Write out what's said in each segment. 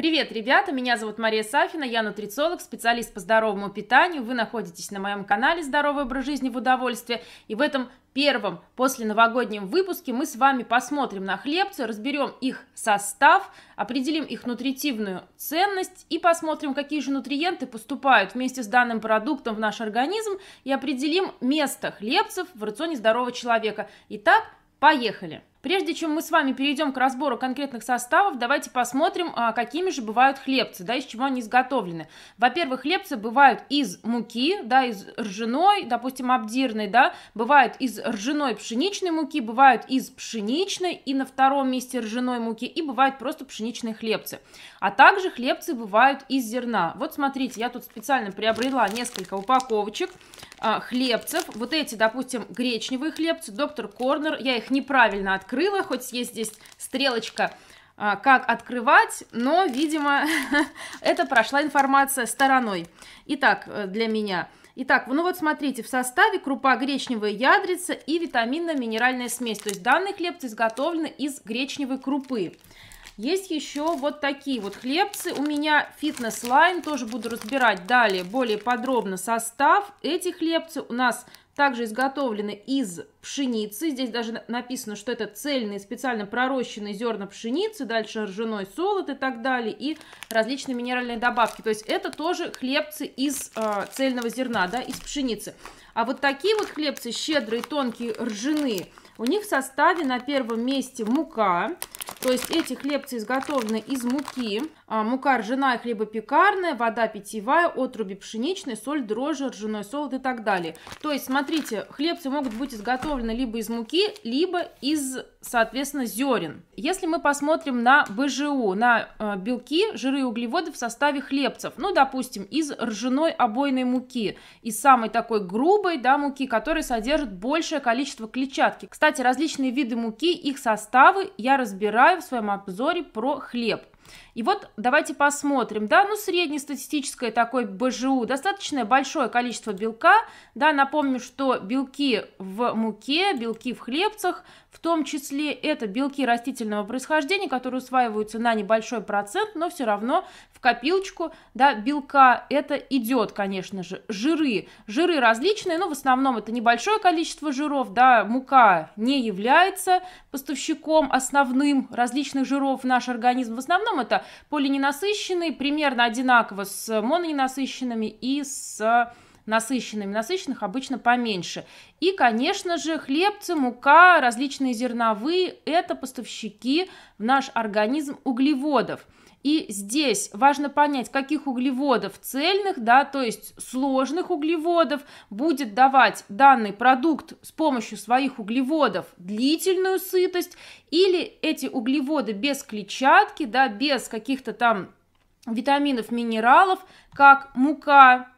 Привет, ребята! Меня зовут Мария Сафина, я нутрициолог, специалист по здоровому питанию. Вы находитесь на моем канале «Здоровый образ жизни в удовольствие». И в этом первом после новогоднем выпуске мы с вами посмотрим на хлебцы, разберем их состав, определим их нутритивную ценность и посмотрим, какие же нутриенты поступают вместе с данным продуктом в наш организм и определим место хлебцев в рационе здорового человека. Итак, поехали! Прежде чем мы с вами перейдем к разбору конкретных составов, давайте посмотрим, а, какими же бывают хлебцы, да, из чего они изготовлены. Во-первых, хлебцы бывают из муки, да, из ржаной, допустим, обдирной, да, бывают из ржаной пшеничной муки, бывают из пшеничной и на втором месте ржаной муки, и бывают просто пшеничные хлебцы. А также хлебцы бывают из зерна. Вот смотрите, я тут специально приобрела несколько упаковочек. А, хлебцев. Вот эти, допустим, гречневые хлебцы, доктор Корнер. Я их неправильно открыла, хоть есть здесь стрелочка, а, как открывать, но, видимо, это прошла информация стороной. Итак, э, для меня... Итак, ну вот смотрите, в составе крупа гречневая ядрица и витаминно-минеральная смесь. То есть данный хлеб изготовлен из гречневой крупы. Есть еще вот такие вот хлебцы. У меня фитнес-лайн, тоже буду разбирать далее более подробно состав. Эти хлебцы у нас также изготовлены из пшеницы. Здесь даже написано, что это цельные, специально пророщенные зерна пшеницы, дальше ржаной солод и так далее, и различные минеральные добавки. То есть это тоже хлебцы из э, цельного зерна, да, из пшеницы. А вот такие вот хлебцы, щедрые, тонкие, ржаные, у них в составе на первом месте мука, то есть эти хлебцы изготовлены из муки, а, мука ржаная, хлебопекарная, вода питьевая, отруби пшеничной, соль, дрожжи, ржаной солод и так далее. То есть, смотрите, хлебцы могут быть изготовлены либо из муки, либо из соответственно, зерен. Если мы посмотрим на БЖУ, на э, белки, жиры и углеводы в составе хлебцев, ну, допустим, из ржаной обойной муки, из самой такой грубой, да, муки, которая содержит большее количество клетчатки. Кстати, различные виды муки, их составы я разбираю в своем обзоре про хлеб. И вот давайте посмотрим, да, ну среднестатистическое такое БЖУ, достаточно большое количество белка, да, напомню, что белки в муке, белки в хлебцах в том числе это белки растительного происхождения, которые усваиваются на небольшой процент, но все равно в копилочку да, белка это идет, конечно же. Жиры. Жиры различные, но в основном это небольшое количество жиров. Да, мука не является поставщиком основным различных жиров в наш организм. В основном это полиненасыщенные, примерно одинаково с мононенасыщенными и с насыщенными. Насыщенных обычно поменьше. И, конечно же, хлебцы, мука, различные зерновые – это поставщики в наш организм углеводов. И здесь важно понять, каких углеводов цельных, да, то есть сложных углеводов, будет давать данный продукт с помощью своих углеводов длительную сытость, или эти углеводы без клетчатки, да, без каких-то там витаминов, минералов, как мука,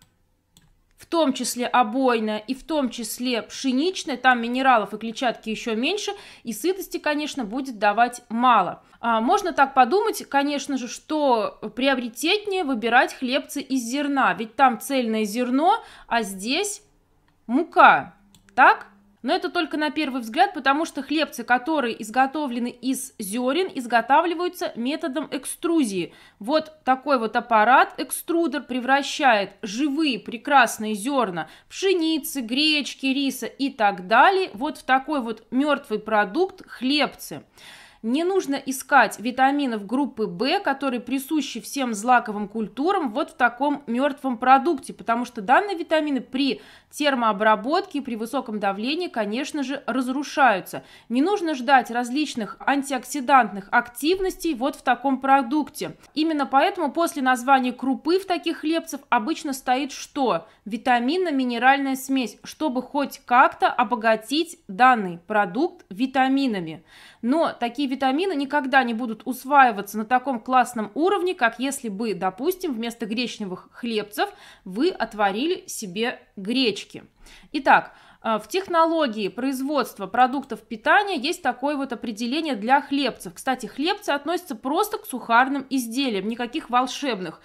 в том числе обойная и в том числе пшеничная, там минералов и клетчатки еще меньше, и сытости, конечно, будет давать мало. А можно так подумать, конечно же, что приоритетнее выбирать хлебцы из зерна, ведь там цельное зерно, а здесь мука, так? Но это только на первый взгляд, потому что хлебцы, которые изготовлены из зерен, изготавливаются методом экструзии. Вот такой вот аппарат, экструдер, превращает живые прекрасные зерна пшеницы, гречки, риса и так далее вот в такой вот мертвый продукт хлебцы. Не нужно искать витаминов группы В, которые присущи всем злаковым культурам, вот в таком мертвом продукте, потому что данные витамины при термообработке, при высоком давлении, конечно же, разрушаются. Не нужно ждать различных антиоксидантных активностей вот в таком продукте. Именно поэтому после названия крупы в таких хлебцев обычно стоит что? Витаминно-минеральная смесь, чтобы хоть как-то обогатить данный продукт витаминами но такие витамины никогда не будут усваиваться на таком классном уровне, как если бы, допустим, вместо гречневых хлебцев вы отварили себе гречки. Итак, э, в технологии производства продуктов питания есть такое вот определение для хлебцев. Кстати, хлебцы относятся просто к сухарным изделиям, никаких волшебных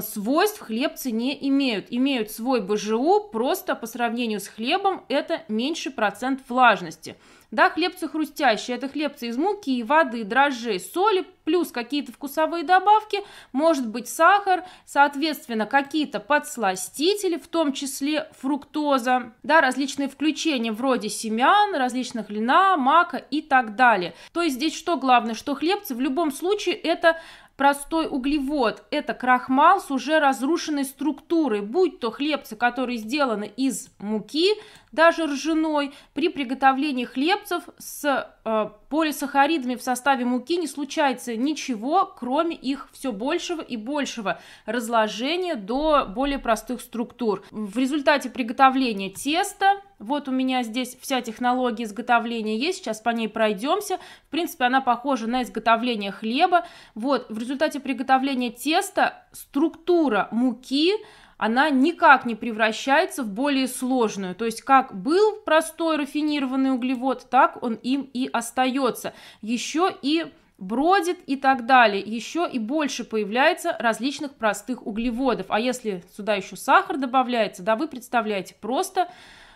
свойств хлебцы не имеют. Имеют свой БЖУ, просто по сравнению с хлебом это меньше процент влажности. Да, хлебцы хрустящие, это хлебцы из муки, и воды, дрожжей, соли, плюс какие-то вкусовые добавки, может быть сахар, соответственно, какие-то подсластители, в том числе фруктоза, да, различные включения вроде семян, различных льна, мака и так далее. То есть здесь что главное, что хлебцы в любом случае это простой углевод – это крахмал с уже разрушенной структурой, будь то хлебцы, которые сделаны из муки, даже ржаной, при приготовлении хлебцев с э, полисахаридами в составе муки не случается ничего, кроме их все большего и большего разложения до более простых структур. В результате приготовления теста, вот у меня здесь вся технология изготовления есть, сейчас по ней пройдемся. В принципе, она похожа на изготовление хлеба. Вот, в результате приготовления теста структура муки – она никак не превращается в более сложную. То есть как был простой рафинированный углевод, так он им и остается. Еще и бродит и так далее. Еще и больше появляется различных простых углеводов. А если сюда еще сахар добавляется, да, вы представляете, просто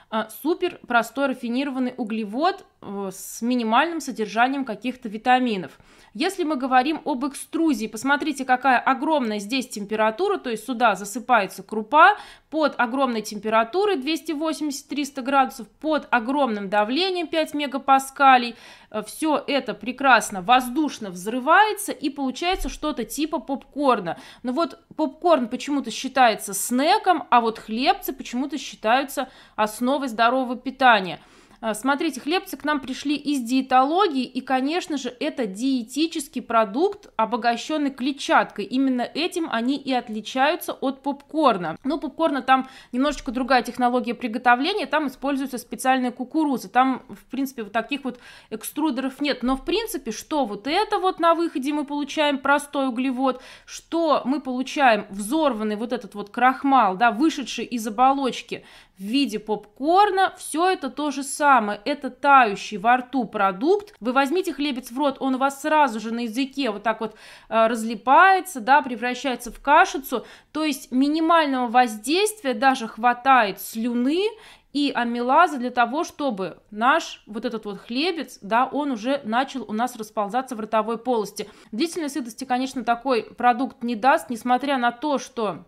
а, супер простой рафинированный углевод с минимальным содержанием каких-то витаминов. Если мы говорим об экструзии, посмотрите, какая огромная здесь температура, то есть сюда засыпается крупа под огромной температурой 280-300 градусов, под огромным давлением 5 мегапаскалей. Э, Все это прекрасно воздушно взрывается и получается что-то типа попкорна. Но ну вот попкорн почему-то считается снеком, а вот хлебцы почему-то считаются основой здорового питания. А, смотрите, хлебцы к нам пришли из диетологии, и, конечно же, это диетический продукт, обогащенный клетчаткой. Именно этим они и отличаются от попкорна. Ну, попкорна там немножечко другая технология приготовления, там используются специальные кукурузы. Там, в принципе, вот таких вот экструдеров нет. Но, в принципе, что вот это вот на выходе мы получаем простой углевод, что мы получаем взорванный вот этот вот крахмал, да, вышедший из оболочки в виде попкорна. Все это то же самое. Это тающий во рту продукт. Вы возьмите хлебец в рот, он у вас сразу же на языке вот так вот э, разлипается, да, превращается в кашицу. То есть минимального воздействия даже хватает слюны и амилаза для того, чтобы наш вот этот вот хлебец, да, он уже начал у нас расползаться в ротовой полости. Длительной сытости, конечно, такой продукт не даст, несмотря на то, что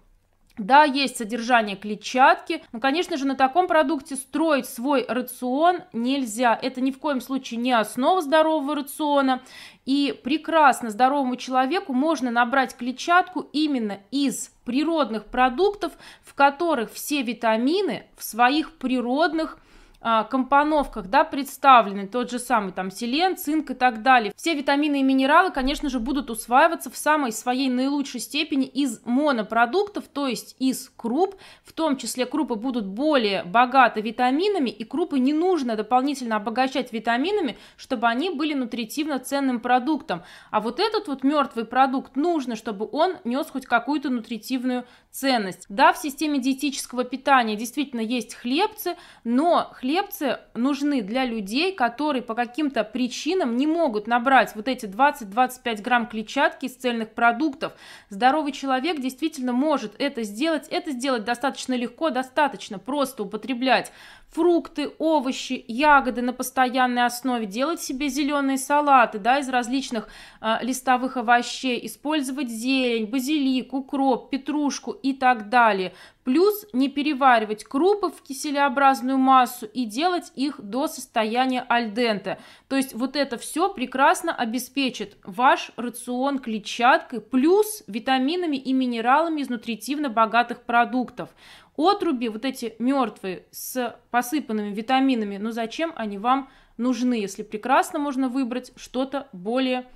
да, есть содержание клетчатки, но, конечно же, на таком продукте строить свой рацион нельзя. Это ни в коем случае не основа здорового рациона. И прекрасно здоровому человеку можно набрать клетчатку именно из природных продуктов, в которых все витамины в своих природных а, компоновках, да, представлены тот же самый там селен, цинк и так далее. Все витамины и минералы, конечно же, будут усваиваться в самой своей наилучшей степени из монопродуктов, то есть из круп, в том числе крупы будут более богаты витаминами, и крупы не нужно дополнительно обогащать витаминами, чтобы они были нутритивно ценным продуктом. А вот этот вот мертвый продукт нужно, чтобы он нес хоть какую-то нутритивную ценность. Да, в системе диетического питания действительно есть хлебцы, но хлебцы нужны для людей, которые по каким-то причинам не могут набрать вот эти 20-25 грамм клетчатки из цельных продуктов. Здоровый человек действительно может это сделать. Это сделать достаточно легко, достаточно просто употреблять фрукты, овощи, ягоды на постоянной основе, делать себе зеленые салаты да, из различных э, листовых овощей, использовать зелень, базилик, укроп, петрушку и так далее. Плюс не переваривать крупы в киселеобразную массу и делать их до состояния альдента. То есть вот это все прекрасно обеспечит ваш рацион клетчаткой плюс витаминами и минералами из нутритивно богатых продуктов отруби, вот эти мертвые с посыпанными витаминами, ну зачем они вам нужны, если прекрасно можно выбрать что-то более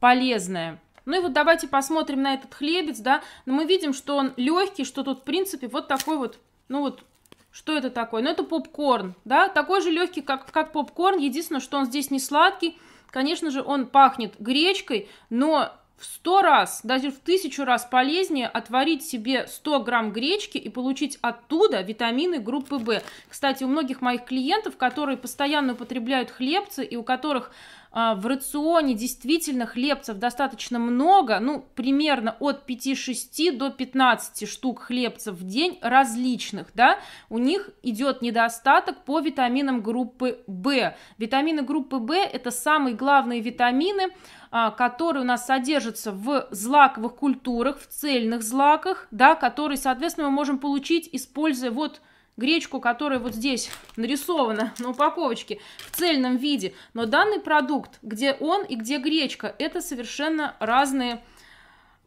полезное. Ну и вот давайте посмотрим на этот хлебец, да, но ну, мы видим, что он легкий, что тут в принципе вот такой вот, ну вот что это такое? Ну, это попкорн, да, такой же легкий, как, как попкорн, единственное, что он здесь не сладкий, конечно же, он пахнет гречкой, но в сто раз, даже в тысячу раз полезнее отварить себе 100 грамм гречки и получить оттуда витамины группы В. Кстати, у многих моих клиентов, которые постоянно употребляют хлебцы и у которых а, в рационе действительно хлебцев достаточно много, ну, примерно от 5-6 до 15 штук хлебцев в день различных, да, у них идет недостаток по витаминам группы В. Витамины группы В – это самые главные витамины, а, которые у нас содержатся в злаковых культурах, в цельных злаках, да, которые, соответственно, мы можем получить, используя вот гречку, которая вот здесь нарисована на упаковочке в цельном виде. Но данный продукт, где он и где гречка, это совершенно разные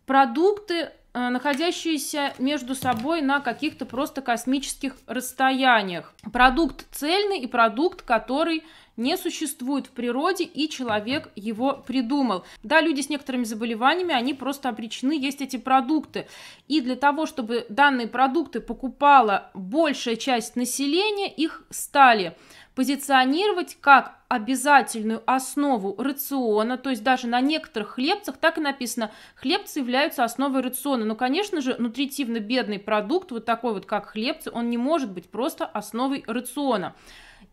продукты, э, находящиеся между собой на каких-то просто космических расстояниях. Продукт цельный и продукт, который не существует в природе, и человек его придумал. Да, люди с некоторыми заболеваниями, они просто обречены есть эти продукты. И для того, чтобы данные продукты покупала большая часть населения, их стали позиционировать как обязательную основу рациона, то есть даже на некоторых хлебцах так и написано, хлебцы являются основой рациона, но, конечно же, нутритивно бедный продукт, вот такой вот как хлебцы, он не может быть просто основой рациона.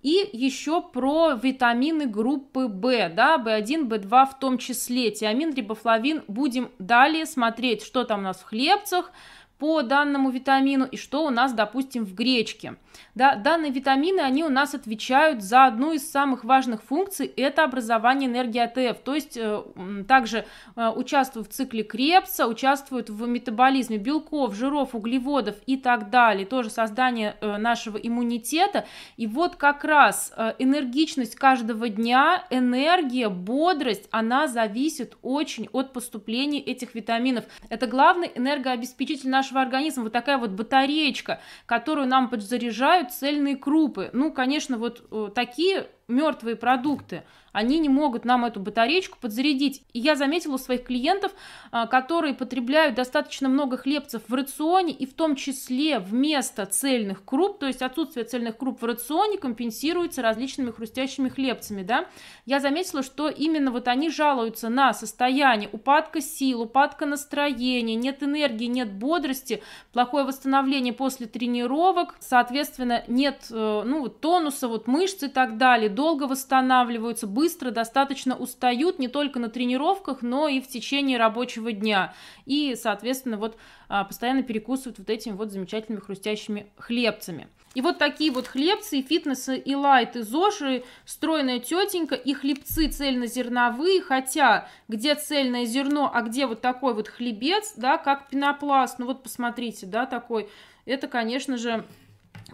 И еще про витамины группы В, да, В1, В2 в том числе, тиамин, рибофлавин. Будем далее смотреть, что там у нас в хлебцах по данному витамину и что у нас, допустим, в гречке. Да, данные витамины, они у нас отвечают за одну из самых важных функций, это образование энергии АТФ, то есть э, также э, участвуют в цикле Крепса, участвуют в метаболизме белков, жиров, углеводов и так далее, тоже создание э, нашего иммунитета. И вот как раз энергичность каждого дня, энергия, бодрость, она зависит очень от поступления этих витаминов. Это главный энергообеспечитель нашего организма, вот такая вот батареечка, которую нам подзаряжают цельные крупы. Ну, конечно, вот э, такие мертвые продукты, они не могут нам эту батареечку подзарядить. И я заметила у своих клиентов, а, которые потребляют достаточно много хлебцев в рационе, и в том числе вместо цельных круп, то есть отсутствие цельных круп в рационе компенсируется различными хрустящими хлебцами, да. Я заметила, что именно вот они жалуются на состояние упадка сил, упадка настроения, нет энергии, нет бодрости, плохое восстановление после тренировок, соответственно, нет, э, ну, тонуса вот мышц и так далее, долго восстанавливаются, быстро достаточно устают не только на тренировках, но и в течение рабочего дня. И, соответственно, вот а, постоянно перекусывают вот этими вот замечательными хрустящими хлебцами. И вот такие вот хлебцы, и фитнесы, и лайт, и зоши, стройная тетенька, и хлебцы цельнозерновые, хотя где цельное зерно, а где вот такой вот хлебец, да, как пенопласт, ну вот посмотрите, да, такой, это, конечно же,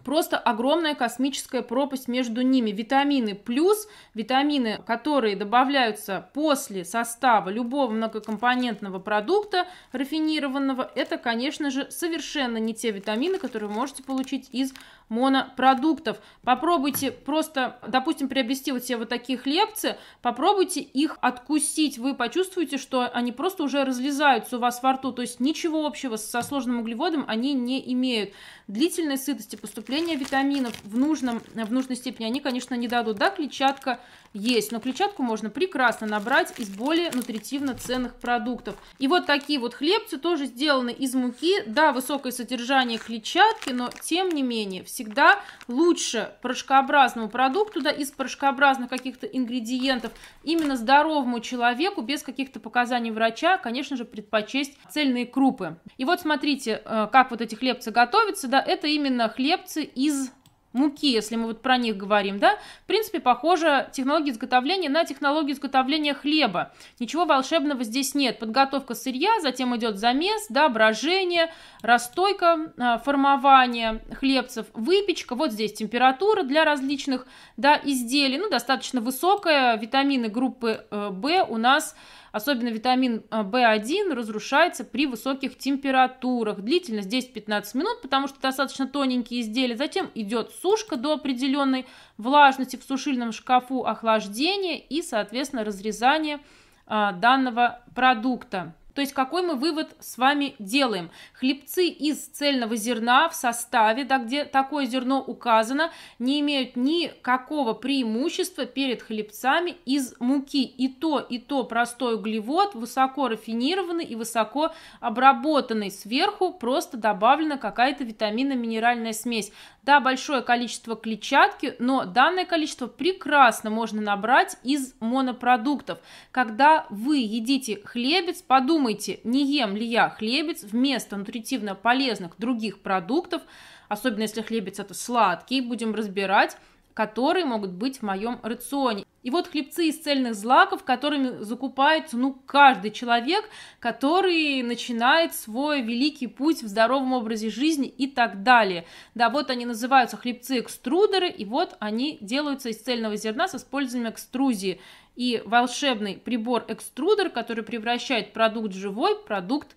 Просто огромная космическая пропасть между ними. Витамины плюс, витамины, которые добавляются после состава любого многокомпонентного продукта рафинированного, это, конечно же, совершенно не те витамины, которые вы можете получить из монопродуктов. Попробуйте просто, допустим, приобрести вот себе вот такие хлебцы, попробуйте их откусить. Вы почувствуете, что они просто уже разлезаются у вас во рту, то есть ничего общего со сложным углеводом они не имеют. Длительной сытости, поступление витаминов в, нужном, в нужной степени они, конечно, не дадут. Да, клетчатка есть, но клетчатку можно прекрасно набрать из более нутритивно ценных продуктов. И вот такие вот хлебцы тоже сделаны из муки. Да, высокое содержание клетчатки, но тем не менее всегда лучше порошкообразному продукту, да, из порошкообразных каких-то ингредиентов, именно здоровому человеку без каких-то показаний врача, конечно же, предпочесть цельные крупы. И вот смотрите, э, как вот эти хлебцы готовятся, да, это именно хлеб хлебцы из муки, если мы вот про них говорим, да, в принципе, похожа технология изготовления на технологию изготовления хлеба. Ничего волшебного здесь нет. Подготовка сырья, затем идет замес, да, брожение, расстойка, а, формование хлебцев, выпечка, вот здесь температура для различных, да, изделий, ну, достаточно высокая, витамины группы э, В у нас особенно витамин а, В1, разрушается при высоких температурах. Длительность 10-15 минут, потому что достаточно тоненькие изделия. Затем идет сушка до определенной влажности в сушильном шкафу, охлаждение и, соответственно, разрезание а, данного продукта. То есть какой мы вывод с вами делаем? Хлебцы из цельного зерна в составе, да, где такое зерно указано, не имеют никакого преимущества перед хлебцами из муки. И то, и то простой углевод, высоко рафинированный и высоко обработанный. Сверху просто добавлена какая-то витаминно-минеральная смесь. Да, большое количество клетчатки, но данное количество прекрасно можно набрать из монопродуктов. Когда вы едите хлебец, подумайте, подумайте, не ем ли я хлебец вместо нутритивно полезных других продуктов, особенно если хлебец это сладкий, будем разбирать, которые могут быть в моем рационе. И вот хлебцы из цельных злаков, которыми закупается, ну, каждый человек, который начинает свой великий путь в здоровом образе жизни и так далее. Да, вот они называются хлебцы-экструдеры, и вот они делаются из цельного зерна с использованием экструзии и волшебный прибор-экструдер, который превращает продукт живой в продукт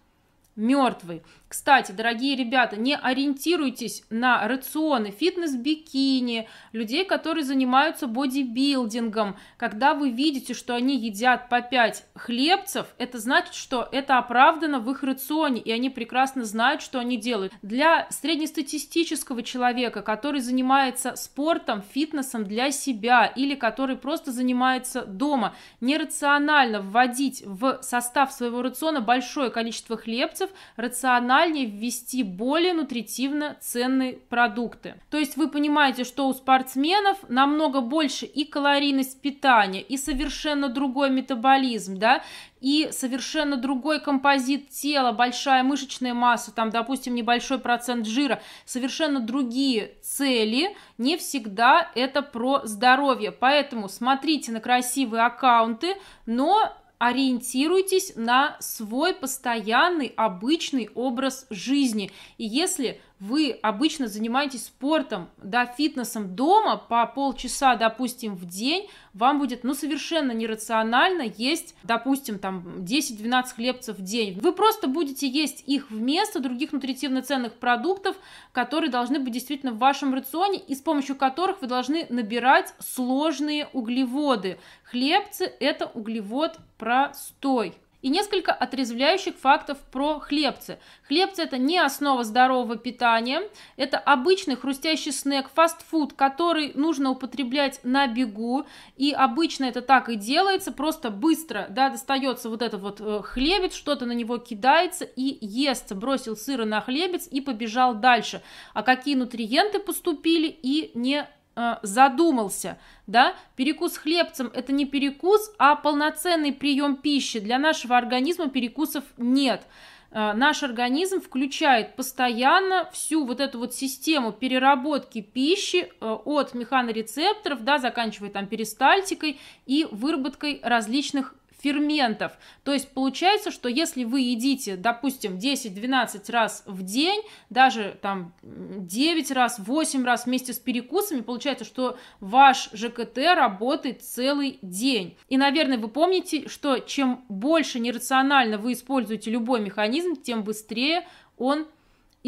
мертвый. Кстати, дорогие ребята, не ориентируйтесь на рационы фитнес-бикини, людей, которые занимаются бодибилдингом. Когда вы видите, что они едят по 5 хлебцев, это значит, что это оправдано в их рационе, и они прекрасно знают, что они делают. Для среднестатистического человека, который занимается спортом, фитнесом для себя или который просто занимается дома, нерационально вводить в состав своего рациона большое количество хлебцев, рационально рациональнее ввести более нутритивно ценные продукты. То есть вы понимаете, что у спортсменов намного больше и калорийность питания, и совершенно другой метаболизм, да, и совершенно другой композит тела, большая мышечная масса, там, допустим, небольшой процент жира, совершенно другие цели, не всегда это про здоровье. Поэтому смотрите на красивые аккаунты, но ориентируйтесь на свой постоянный обычный образ жизни. И если вы обычно занимаетесь спортом, да, фитнесом дома по полчаса, допустим, в день, вам будет, ну, совершенно нерационально есть, допустим, там 10-12 хлебцев в день. Вы просто будете есть их вместо других нутритивно ценных продуктов, которые должны быть действительно в вашем рационе и с помощью которых вы должны набирать сложные углеводы. Хлебцы – это углевод простой и несколько отрезвляющих фактов про хлебцы. Хлебцы – это не основа здорового питания, это обычный хрустящий снэк, фастфуд, который нужно употреблять на бегу, и обычно это так и делается, просто быстро, да, достается вот этот вот э, хлебец, что-то на него кидается и естся, бросил сыра на хлебец и побежал дальше. А какие нутриенты поступили и не Э, задумался, да, перекус хлебцем это не перекус, а полноценный прием пищи. Для нашего организма перекусов нет. Э, наш организм включает постоянно всю вот эту вот систему переработки пищи э, от механорецепторов, да, заканчивая там перистальтикой и выработкой различных ферментов. То есть получается, что если вы едите, допустим, 10-12 раз в день, даже там 9 раз, 8 раз вместе с перекусами, получается, что ваш ЖКТ работает целый день. И, наверное, вы помните, что чем больше нерационально вы используете любой механизм, тем быстрее он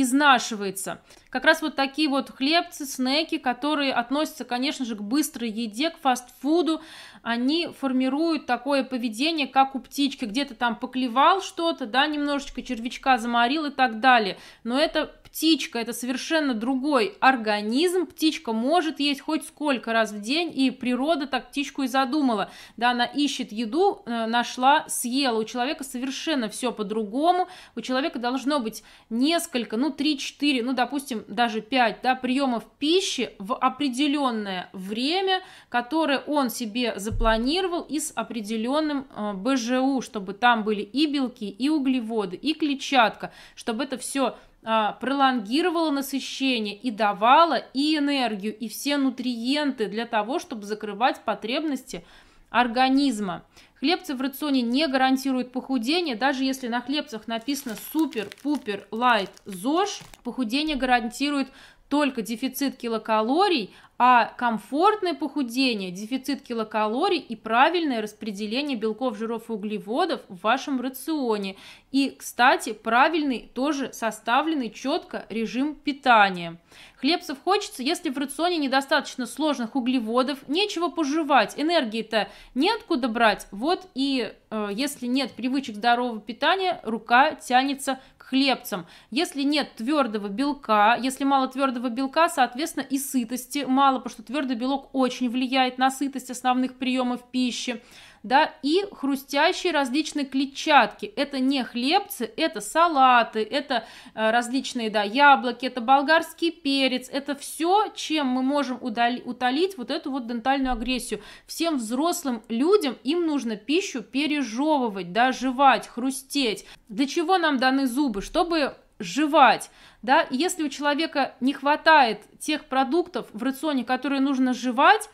изнашивается. Как раз вот такие вот хлебцы, снеки, которые относятся, конечно же, к быстрой еде, к фастфуду, они формируют такое поведение, как у птички, где-то там поклевал что-то, да, немножечко червячка заморил и так далее. Но это Птичка – это совершенно другой организм. Птичка может есть хоть сколько раз в день, и природа так птичку и задумала. Да, она ищет еду, э, нашла, съела. У человека совершенно все по-другому. У человека должно быть несколько, ну, 3-4, ну, допустим, даже 5 да, приемов пищи в определенное время, которое он себе запланировал и с определенным э, БЖУ, чтобы там были и белки, и углеводы, и клетчатка, чтобы это все а, пролонгировала насыщение и давала и энергию, и все нутриенты для того, чтобы закрывать потребности организма. Хлебцы в рационе не гарантируют похудение, даже если на хлебцах написано супер-пупер лайт ЗОЖ, похудение гарантирует только дефицит килокалорий, а комфортное похудение, дефицит килокалорий и правильное распределение белков, жиров и углеводов в вашем рационе. И, кстати, правильный тоже составленный четко режим питания. Хлебцев хочется, если в рационе недостаточно сложных углеводов, нечего пожевать, энергии-то неоткуда брать. Вот и э, если нет привычек здорового питания, рука тянется хлебцем. Если нет твердого белка, если мало твердого белка, соответственно, и сытости мало, потому что твердый белок очень влияет на сытость основных приемов пищи да, и хрустящие различные клетчатки. Это не хлебцы, это салаты, это э, различные, да, яблоки, это болгарский перец, это все, чем мы можем удали, утолить вот эту вот дентальную агрессию. Всем взрослым людям им нужно пищу пережевывать, да, жевать, хрустеть. Для чего нам даны зубы? Чтобы жевать, да, если у человека не хватает тех продуктов в рационе, которые нужно жевать,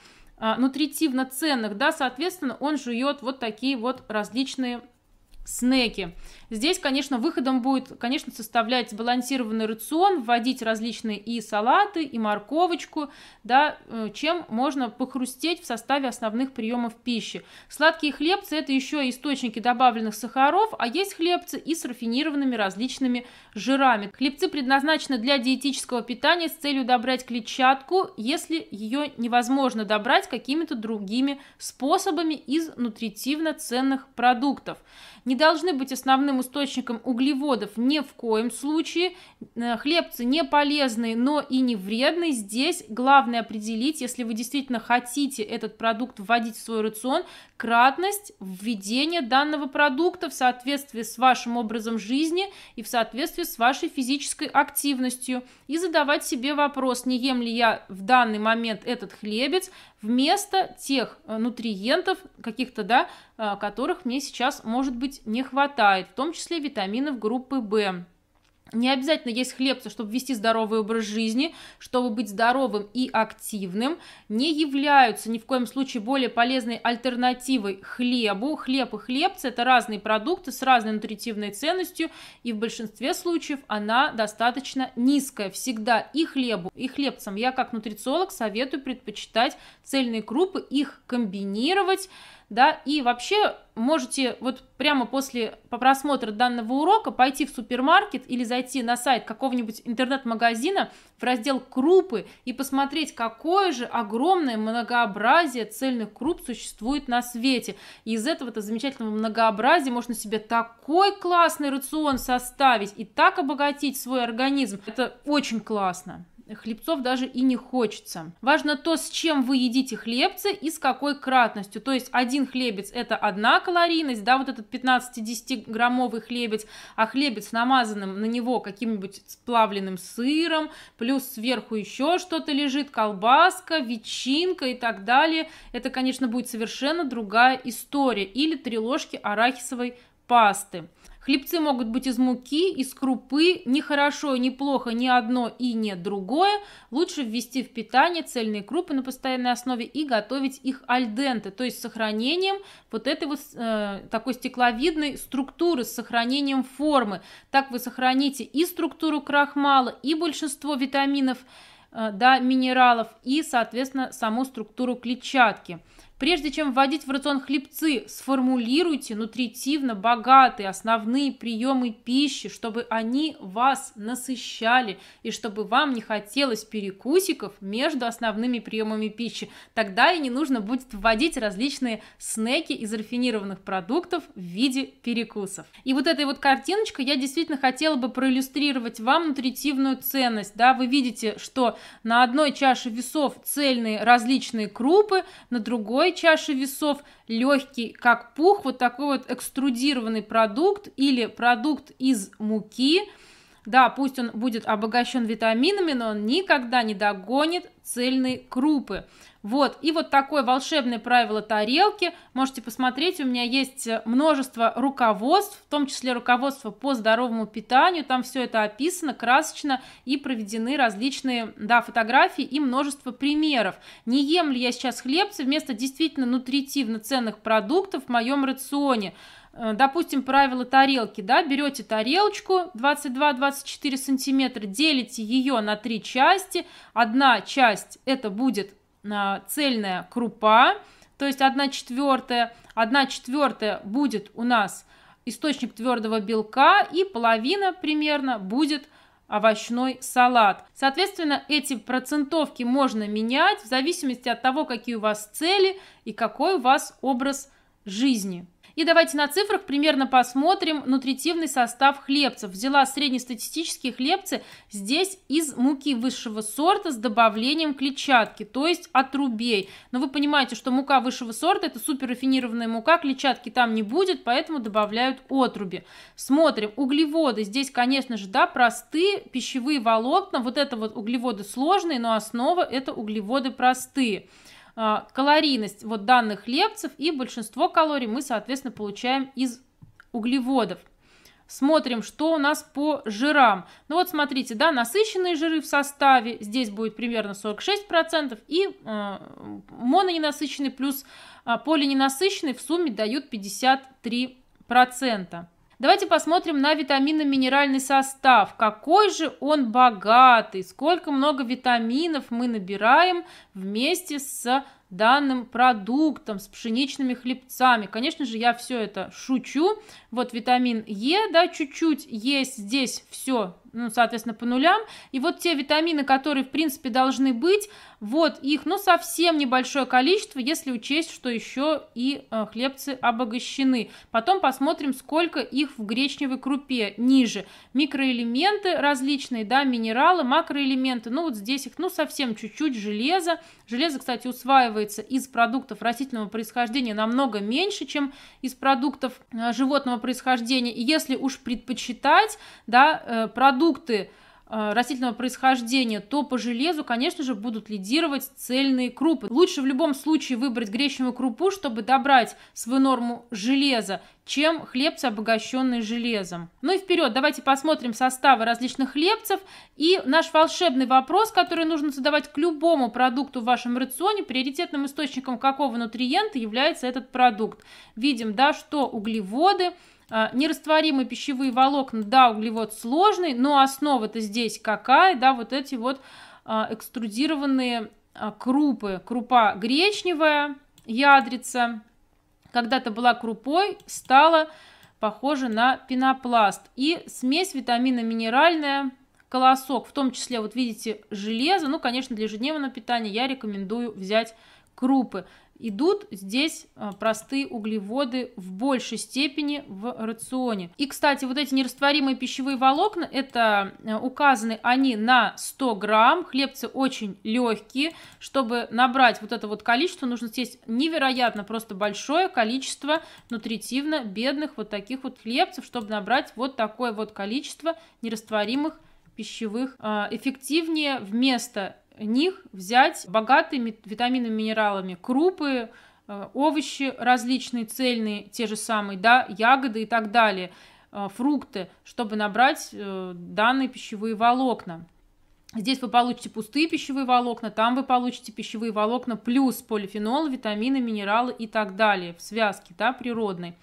а, нутритивно ценных, да, соответственно, он жует вот такие вот различные снеки. Здесь, конечно, выходом будет, конечно, составлять сбалансированный рацион, вводить различные и салаты, и морковочку, да, э, чем можно похрустеть в составе основных приемов пищи. Сладкие хлебцы – это еще источники добавленных сахаров, а есть хлебцы и с рафинированными различными жирами. Хлебцы предназначены для диетического питания с целью добрать клетчатку, если ее невозможно добрать какими-то другими способами из нутритивно ценных продуктов. Не должны быть основным главным источником углеводов ни в коем случае. Э, хлебцы не полезные, но и не вредные. Здесь главное определить, если вы действительно хотите этот продукт вводить в свой рацион, кратность введения данного продукта в соответствии с вашим образом жизни и в соответствии с вашей физической активностью. И задавать себе вопрос, не ем ли я в данный момент этот хлебец, вместо тех э, нутриентов каких-то, да, э, которых мне сейчас, может быть, не хватает, в том числе витаминов группы В. Не обязательно есть хлебца, чтобы вести здоровый образ жизни, чтобы быть здоровым и активным, не являются ни в коем случае более полезной альтернативой хлебу. Хлеб и хлебцы – это разные продукты с разной нутритивной ценностью, и в большинстве случаев она достаточно низкая. Всегда и хлебу, и хлебцам я как нутрициолог советую предпочитать цельные крупы, их комбинировать, да, и вообще можете вот прямо после по просмотра данного урока пойти в супермаркет или зайти на сайт какого-нибудь интернет-магазина в раздел «Крупы» и посмотреть, какое же огромное многообразие цельных круп существует на свете. И из этого-то замечательного многообразия можно себе такой классный рацион составить и так обогатить свой организм. Это очень классно хлебцов даже и не хочется. Важно то, с чем вы едите хлебцы и с какой кратностью. То есть один хлебец это одна калорийность, да, вот этот 15-10 граммовый хлебец, а хлебец намазанным на него каким-нибудь сплавленным сыром, плюс сверху еще что-то лежит, колбаска, ветчинка и так далее. Это, конечно, будет совершенно другая история. Или три ложки арахисовой пасты. Хлебцы могут быть из муки, из крупы. Ни хорошо, ни плохо, ни одно и не другое. Лучше ввести в питание цельные крупы на постоянной основе и готовить их альденты, то есть с сохранением вот этой вот э, такой стекловидной структуры, с сохранением формы. Так вы сохраните и структуру крахмала, и большинство витаминов, э, да, минералов, и, соответственно, саму структуру клетчатки. Прежде чем вводить в рацион хлебцы, сформулируйте нутритивно богатые основные приемы пищи, чтобы они вас насыщали и чтобы вам не хотелось перекусиков между основными приемами пищи. Тогда и не нужно будет вводить различные снеки из рафинированных продуктов в виде перекусов. И вот этой вот картиночкой я действительно хотела бы проиллюстрировать вам нутритивную ценность. Да, вы видите, что на одной чаше весов цельные различные крупы, на другой чаше весов легкий, как пух, вот такой вот экструдированный продукт или продукт из муки. Да, пусть он будет обогащен витаминами, но он никогда не догонит цельные крупы. Вот, и вот такое волшебное правило тарелки. Можете посмотреть, у меня есть множество руководств, в том числе руководство по здоровому питанию. Там все это описано красочно и проведены различные да, фотографии и множество примеров. Не ем ли я сейчас хлебцы вместо действительно нутритивно ценных продуктов в моем рационе? Э, допустим, правило тарелки, да, берете тарелочку 22-24 сантиметра, делите ее на три части, одна часть это будет цельная крупа, то есть 1 четвертая. 1 четвертая будет у нас источник твердого белка и половина примерно будет овощной салат. Соответственно, эти процентовки можно менять в зависимости от того, какие у вас цели и какой у вас образ жизни. И давайте на цифрах примерно посмотрим нутритивный состав хлебцев. Взяла среднестатистические хлебцы здесь из муки высшего сорта с добавлением клетчатки, то есть отрубей. Но вы понимаете, что мука высшего сорта это суперрафинированная мука, клетчатки там не будет, поэтому добавляют отруби. Смотрим, углеводы здесь, конечно же, да, простые, пищевые волокна, вот это вот углеводы сложные, но основа это углеводы простые. А, калорийность вот данных хлебцев и большинство калорий мы, соответственно, получаем из углеводов. Смотрим, что у нас по жирам. Ну вот смотрите, да, насыщенные жиры в составе, здесь будет примерно 46%, и э, а, мононенасыщенный плюс э, а, полиненасыщенный в сумме дают 53%. Давайте посмотрим на витаминно-минеральный состав. Какой же он богатый, сколько много витаминов мы набираем вместе с данным продуктом, с пшеничными хлебцами. Конечно же, я все это шучу. Вот витамин Е, да, чуть-чуть есть здесь все, ну, соответственно, по нулям. И вот те витамины, которые, в принципе, должны быть, вот их, ну, совсем небольшое количество, если учесть, что еще и э, хлебцы обогащены. Потом посмотрим, сколько их в гречневой крупе ниже. Микроэлементы различные, да, минералы, макроэлементы. Ну, вот здесь их, ну, совсем чуть-чуть железо. Железо, кстати, усваивается из продуктов растительного происхождения намного меньше, чем из продуктов э, животного происхождения. И если уж предпочитать, да, э, продукты, Э, растительного происхождения, то по железу, конечно же, будут лидировать цельные крупы. Лучше в любом случае выбрать гречневую крупу, чтобы добрать свою норму железа, чем хлебцы, обогащенные железом. Ну и вперед, давайте посмотрим составы различных хлебцев. И наш волшебный вопрос, который нужно задавать к любому продукту в вашем рационе, приоритетным источником какого нутриента является этот продукт. Видим, да, что углеводы – а, нерастворимые пищевые волокна, да, углевод сложный, но основа-то здесь какая, да, вот эти вот а, экструдированные а, крупы. Крупа гречневая, ядрица, когда-то была крупой, стала похожа на пенопласт. И смесь витаминно-минеральная, колосок, в том числе, вот видите, железо, ну, конечно, для ежедневного питания я рекомендую взять крупы идут здесь э, простые углеводы в большей степени в рационе. И, кстати, вот эти нерастворимые пищевые волокна, это э, указаны они на 100 грамм, хлебцы очень легкие, чтобы набрать вот это вот количество, нужно съесть невероятно просто большое количество нутритивно бедных вот таких вот хлебцев, чтобы набрать вот такое вот количество нерастворимых пищевых э, эффективнее вместо них взять богатыми витаминами, минералами крупы, э, овощи различные, цельные, те же самые, да, ягоды и так далее, э, фрукты, чтобы набрать э, данные пищевые волокна. Здесь вы получите пустые пищевые волокна, там вы получите пищевые волокна плюс полифенол, витамины, минералы и так далее в связке да, природной.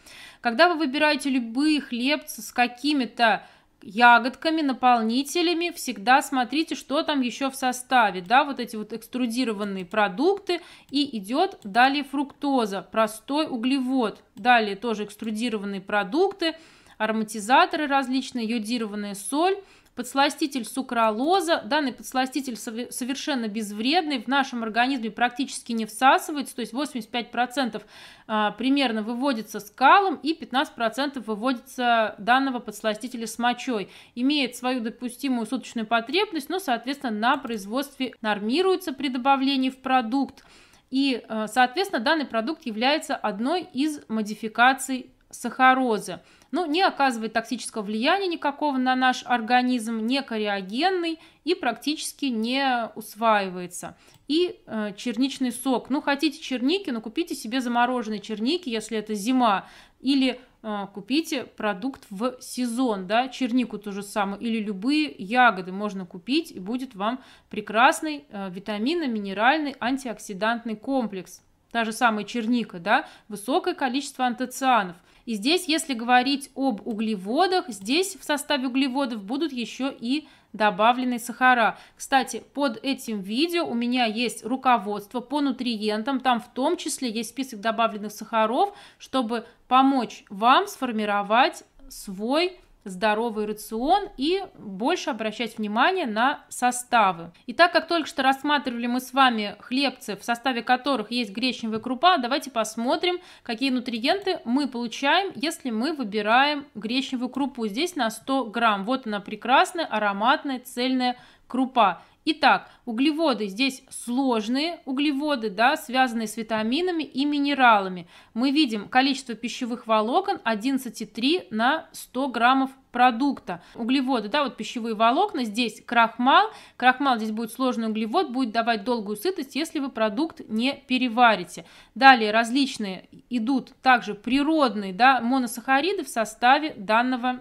Когда вы выбираете любые хлебцы с какими-то ягодками, наполнителями. Всегда смотрите, что там еще в составе. Да, вот эти вот экструдированные продукты. И идет далее фруктоза, простой углевод. Далее тоже экструдированные продукты, ароматизаторы различные, йодированная соль подсластитель сукралоза. Данный подсластитель совершенно безвредный, в нашем организме практически не всасывается, то есть 85% а, примерно выводится с калом и 15% выводится данного подсластителя с мочой. Имеет свою допустимую суточную потребность, но, соответственно, на производстве нормируется при добавлении в продукт. И, э, соответственно, данный продукт является одной из модификаций сахарозы ну, не оказывает токсического влияния никакого на наш организм, не кориогенный и практически не усваивается. И э, черничный сок. Ну, хотите черники, но купите себе замороженные черники, если это зима. Или э, купите продукт в сезон, да, чернику то же самое. Или любые ягоды можно купить, и будет вам прекрасный э, витаминно-минеральный антиоксидантный комплекс та же самая черника, да, высокое количество антоцианов – и здесь, если говорить об углеводах, здесь в составе углеводов будут еще и добавленные сахара. Кстати, под этим видео у меня есть руководство по нутриентам, там в том числе есть список добавленных сахаров, чтобы помочь вам сформировать свой здоровый рацион и больше обращать внимание на составы. И так как только что рассматривали мы с вами хлебцы, в составе которых есть гречневая крупа, давайте посмотрим, какие нутриенты мы получаем, если мы выбираем гречневую крупу. Здесь на 100 грамм. Вот она прекрасная, ароматная, цельная крупа. Итак, углеводы здесь сложные углеводы, да, связанные с витаминами и минералами. Мы видим количество пищевых волокон 11,3 на 100 граммов продукта. Углеводы, да, вот пищевые волокна, здесь крахмал. Крахмал здесь будет сложный углевод, будет давать долгую сытость, если вы продукт не переварите. Далее различные идут также природные, да, моносахариды в составе данного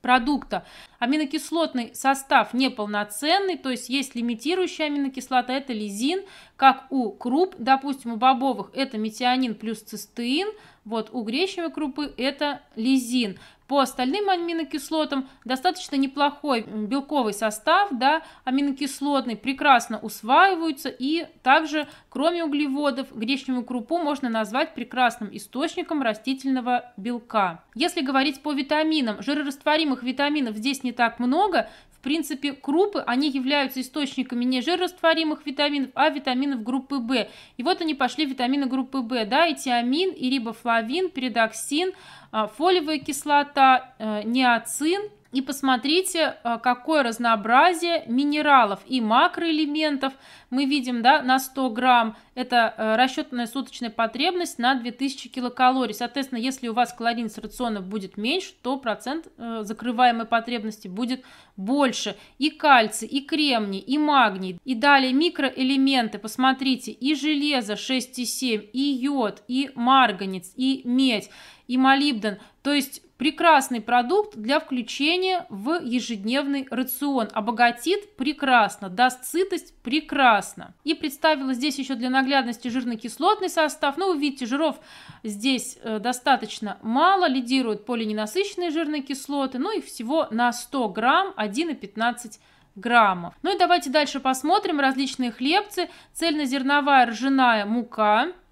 продукта. Аминокислотный состав неполноценный, то есть есть лимитирующая аминокислота, это лизин, как у круп, допустим, у бобовых это метионин плюс цистеин, вот у гречневой крупы это лизин. По остальным аминокислотам достаточно неплохой белковый состав, да, аминокислотный, прекрасно усваиваются и также, кроме углеводов, гречневую крупу можно назвать прекрасным источником растительного белка. Если говорить по витаминам, жирорастворимых витаминов здесь не так много, в принципе, крупы, они являются источниками не жирорастворимых витаминов, а витаминов группы В. И вот они пошли витамины группы В, да, и тиамин, и рибофлавин, передоксин, а, фолиевая кислота, э, неоцин – и посмотрите, э, какое разнообразие минералов и макроэлементов мы видим да, на 100 грамм. Это э, расчетная суточная потребность на 2000 килокалорий. Соответственно, если у вас калорийность рациона будет меньше, то процент э, закрываемой потребности будет больше. И кальций, и кремний, и магний. И далее микроэлементы. Посмотрите, и железо 6,7, и йод, и марганец, и медь, и молибден. То есть Прекрасный продукт для включения в ежедневный рацион. Обогатит – прекрасно, даст сытость – прекрасно. И представила здесь еще для наглядности жирно-кислотный состав. Ну, вы видите, жиров здесь э, достаточно мало, лидируют полиненасыщенные жирные кислоты. Ну, и всего на 100 грамм 1,15 граммов. Ну и давайте дальше посмотрим различные хлебцы. Цельнозерновая ржаная мука –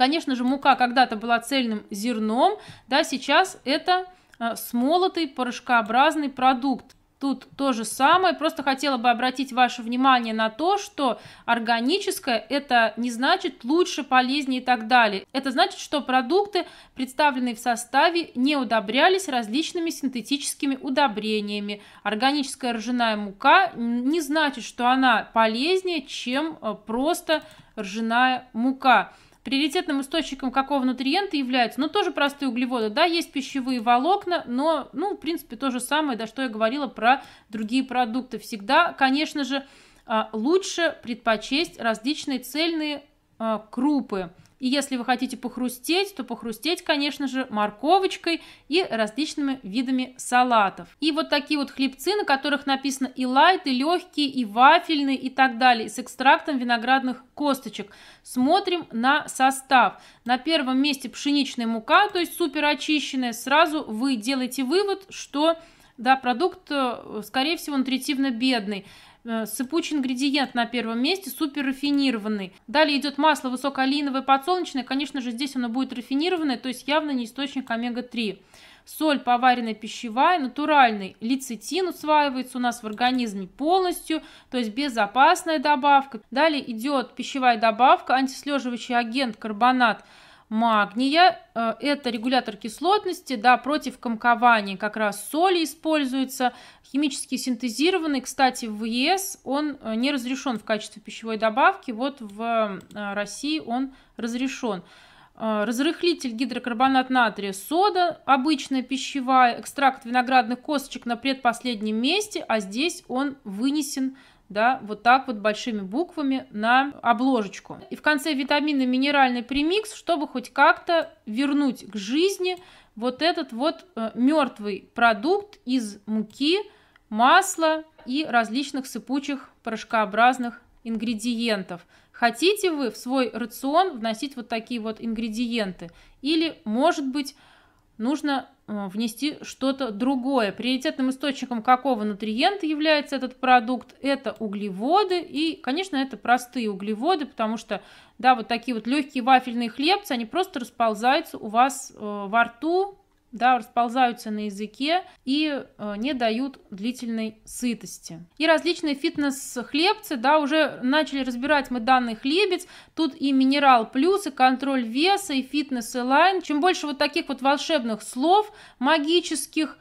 Конечно же, мука когда-то была цельным зерном, да, сейчас это э, смолотый порошкообразный продукт. Тут то же самое, просто хотела бы обратить ваше внимание на то, что органическое это не значит лучше, полезнее и так далее. Это значит, что продукты, представленные в составе, не удобрялись различными синтетическими удобрениями. Органическая ржаная мука не значит, что она полезнее, чем э, просто ржаная мука. Приоритетным источником какого нутриента являются, ну, тоже простые углеводы, да, есть пищевые волокна, но, ну, в принципе, то же самое, да, что я говорила про другие продукты. Всегда, конечно же, а, лучше предпочесть различные цельные а, крупы, и если вы хотите похрустеть, то похрустеть, конечно же, морковочкой и различными видами салатов. И вот такие вот хлебцы, на которых написано и лайт, и легкие, и вафельные, и так далее, с экстрактом виноградных косточек. Смотрим на состав. На первом месте пшеничная мука, то есть супер очищенная. Сразу вы делаете вывод, что да, продукт, э, скорее всего, нутритивно бедный. Э, сыпучий ингредиент на первом месте, супер рафинированный. Далее идет масло высокоалииновое подсолнечное, конечно же здесь оно будет рафинированное, то есть явно не источник омега-3. Соль поваренная пищевая, натуральный лецитин усваивается у нас в организме полностью, то есть безопасная добавка. Далее идет пищевая добавка, антислеживающий агент карбонат магния. Э, это регулятор кислотности, да, против комкования как раз соли используется, химически синтезированный. Кстати, в ЕС он э, не разрешен в качестве пищевой добавки, вот в э, России он разрешен. Разрыхлитель гидрокарбонат натрия сода, обычная пищевая, экстракт виноградных косточек на предпоследнем месте, а здесь он вынесен да, вот так вот большими буквами на обложечку. И в конце витаминный минеральный премикс, чтобы хоть как-то вернуть к жизни вот этот вот э, мертвый продукт из муки, масла и различных сыпучих порошкообразных ингредиентов. Хотите вы в свой рацион вносить вот такие вот ингредиенты? Или, может быть, нужно э, внести что-то другое. Приоритетным источником какого нутриента является этот продукт? Это углеводы и, конечно, это простые углеводы, потому что, да, вот такие вот легкие вафельные хлебцы, они просто расползаются у вас э, во рту, да, расползаются на языке и э, не дают длительной сытости. И различные фитнес-хлебцы, да, уже начали разбирать мы данный хлебец. Тут и минерал плюс, и контроль веса, и фитнес, и лайн. Чем больше вот таких вот волшебных слов магических,